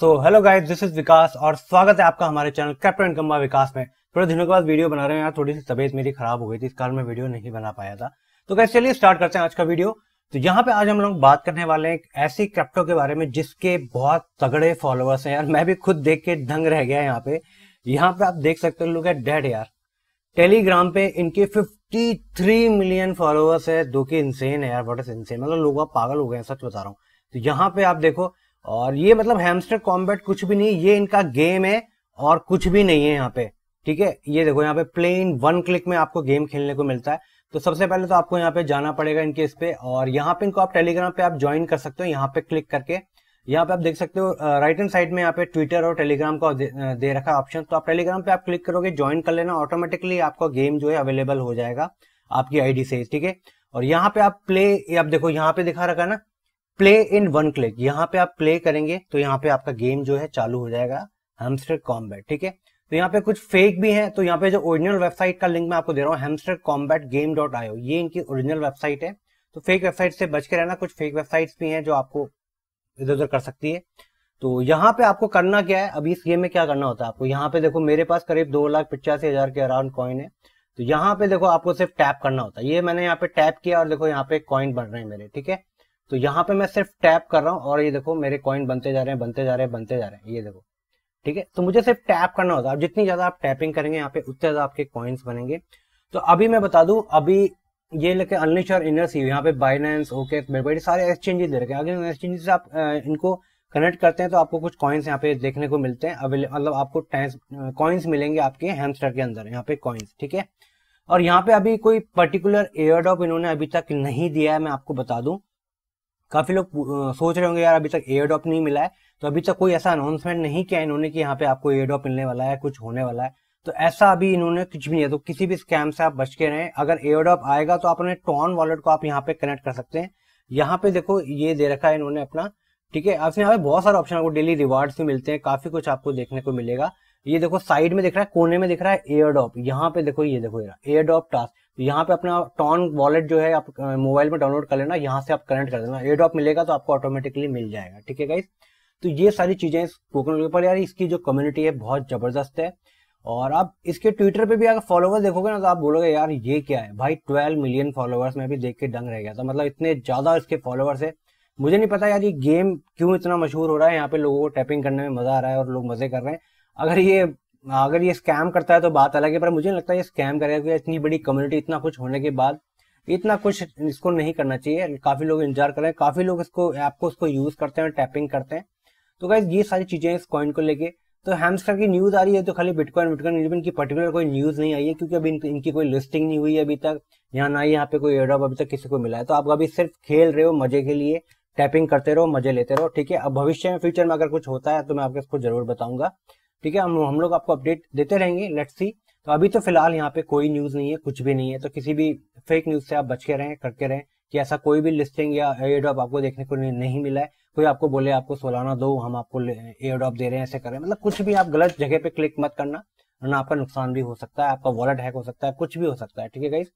so hello guys this is Vikas और स्वागत है आपका हमारे चैनल कैप्टन कम्बा विकास में थोड़े दिनों के बाद वीडियो बना रहे हैं यार थोड़ी सी तबीयत मेरी खराब हो गई थी इस कारण मैं वीडियो नहीं बना पाया था तो गाइस चलिए स्टार्ट करते हैं आज का वीडियो तो यहाँ पे आज हम लोग बात करने वाले हैं एक ऐसी क्रिप्टो के बारे में जिसके बहुत तगड़े फॉलोअर्स हैं यार मैं भी खुद देख के दंग रह गया यहाँ पे यहाँ पे आप देख सकते हो लोग है डेड यार टेलीग्राम पे इनके 53 मिलियन फॉलोअर्स है दो के इंसेन है यार वट इज इंसेन मतलब लोग पागल हो गए हैं सच बता रहा हूँ तो यहाँ पे आप देखो और ये मतलब हैमस्टर कॉम्बैट कुछ भी नहीं ये इनका गेम है और कुछ भी नहीं है यहाँ पे ठीक है ये देखो यहाँ पे प्लेन वन क्लिक में आपको गेम खेलने को मिलता है तो सबसे पहले तो आपको यहाँ पे जाना पड़ेगा इनके इस पे और यहाँ पे इनको आप टेलीग्राम पे आप ज्वाइन कर सकते हो यहाँ पे क्लिक करके यहाँ पे आप देख सकते हो राइट हैंड साइड में यहाँ पे ट्विटर और टेलीग्राम का दे, दे रखा है ऑप्शन तो आप टेलीग्राम पे आप क्लिक करोगे ज्वाइन कर लेना ऑटोमेटिकली आपका गेम जो है अवेलेबल हो जाएगा आपकी आईडी से ठीक है और यहाँ पे आप प्ले आप देखो यहाँ पे दिखा रखा है ना प्ले इन वन क्लिक यहाँ पे आप प्ले करेंगे तो यहाँ पे आपका गेम जो है चालू हो जाएगा हेमस्टर कॉम्बैट ठीक है तो यहाँ पे कुछ फेक भी है तो यहाँ पे जो ओरिजिनल वेबसाइट का लिंक मैं आपको दे रहा हूँ हेमस्टर कॉम्बैट गेम डॉट आयो ये इनकी ओरिजिनल वेबसाइट है तो फेक वेबसाइट से बच के रहना कुछ फेक वेबसाइट्स भी हैं जो आपको इधर उधर कर सकती है तो यहाँ पे आपको करना क्या है अभी इस गेम में क्या करना होता है आपको यहाँ पे देखो मेरे पास करीब दो लाख पिचासी हजार के अराउंड कॉइन है तो यहाँ पे देखो आपको सिर्फ टैप करना होता है ये मैंने यहाँ पे टैप किया और देखो यहाँ पे कॉइन बन रहे हैं मेरे ठीक है तो यहाँ पे मैं सिर्फ टैप कर रहा हूँ और ये देखो मेरे कॉइन बनते जा रहे हैं बनते जा रहे हैं बनते जा रहे हैं ये देखो ठीक है तो मुझे सिर्फ टैप करना होता है जितनी ज्यादा आप टैपिंग करेंगे यहाँ पे उतने ज्यादा आपके कॉइन्स बनेंगे तो अभी मैं बता दू अभी ये लेके अनलिश और इनर सी यहाँ पे बाइनेंस ओके मेरे सारे एक्सचेंजेस दे रखे अगर एक्सचेंजेस आप इनको कनेक्ट करते हैं तो आपको कुछ कॉइन्स यहाँ पे देखने को मिलते हैं अवेलेबल मतलब आपको कॉइन्स मिलेंगे आपके हेमस्टर के अंदर यहाँ पे कॉइन्स ठीक है और यहाँ पे अभी कोई पर्टिकुलर एयर ड्रॉप इन्होंने अभी तक नहीं दिया है मैं आपको बता दूं काफी लोग सोच रहे होंगे यार अभी तक एयर ड्रॉप नहीं मिला है तो अभी तक कोई ऐसा अनाउंसमेंट नहीं किया इन्होंने कि यहाँ पे आपको एयर ड्रॉप मिलने वाला है कुछ होने वाला है तो ऐसा अभी इन्होंने कुछ भी नहीं है तो किसी भी स्कैम से आप बच के रहें अगर एयर ड्रॉप आएगा तो आप अपने टॉन वॉलेट को आप यहाँ पे कनेक्ट कर सकते हैं यहाँ पे देखो ये दे रखा है इन्होंने अपना ठीक है आपने यहाँ पे बहुत सारे ऑप्शन आपको डेली रिवार्ड्स भी मिलते हैं काफी कुछ आपको देखने को मिलेगा ये देखो साइड में दिख रहा है कोने में दिख रहा है एयर ड्रॉप यहाँ पे देखो ये देखो एयर ड्रॉप टास्क यहाँ पे अपना टॉन वॉलेट जो है आप मोबाइल में डाउनलोड कर लेना यहाँ से आप कनेक्ट कर देना एयर मिलेगा तो आपको ऑटोमेटिकली मिल जाएगा ठीक है गाइस तो ये सारी चीजें स्पोकन के ऊपर यार इसकी जो कम्युनिटी है बहुत जबरदस्त है और आप इसके ट्विटर पे भी अगर फॉलोवर्स देखोगे ना तो आप बोलोगे यार ये क्या है भाई 12 मिलियन फॉलोवर्स में भी देख के डंग रह गया था मतलब इतने ज्यादा इसके फॉलोवर्स है मुझे नहीं पता यार ये गेम क्यों इतना मशहूर हो रहा है यहाँ पे लोगों को टैपिंग करने में मजा आ रहा है और लोग मजे कर रहे हैं अगर ये हाँ, अगर ये स्कैम करता है तो बात अलग है पर मुझे लगता है ये स्कैम करेगा क्योंकि इतनी बड़ी कम्युनिटी इतना कुछ होने के बाद इतना कुछ इसको नहीं करना चाहिए काफी लोग इंतजार कर रहे हैं काफी लोग इसको ऐप को इसको यूज करते हैं टैपिंग करते हैं तो गाइज ये सारी चीजें इस कॉइन को लेके तो हैमस्टर की न्यूज आ रही है तो खाली बिटकॉइन बिटकॉइन इनकी पर्टिकुलर कोई न्यूज नहीं आई है क्योंकि अभी इनकी कोई लिस्टिंग नहीं हुई है अभी तक यहाँ ना यहाँ पे कोई एडॉप अभी तक किसी को मिला है तो आप अभी सिर्फ खेल रहे हो मजे के लिए टैपिंग करते रहो मजे लेते रहो ठीक है अब भविष्य में फ्यूचर में अगर कुछ होता है तो मैं आपको इसको जरूर बताऊंगा ठीक है हम हम लोग आपको अपडेट देते रहेंगे लेट्स सी तो अभी तो फिलहाल यहाँ पे कोई न्यूज नहीं है कुछ भी नहीं है तो किसी भी फेक न्यूज से आप बच के रहें करके रहें कि ऐसा कोई भी लिस्टिंग या एयर ड्रॉप आपको देखने को नहीं मिला है कोई आपको बोले आपको सोलाना दो हम आपको एयर ड्रॉप दे रहे हैं ऐसे कर रहे हैं मतलब कुछ भी आप गलत जगह पे क्लिक मत करना वरना आपका नुकसान भी हो सकता है आपका वॉलेट हैक हो सकता है कुछ भी हो सकता है ठीक है गाइस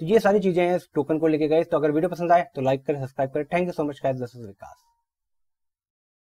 तो ये सारी चीजें हैं इस टोकन को लेके गए तो अगर वीडियो पसंद आए तो लाइक करें सब्सक्राइब करें thank you so much guys this is Vikas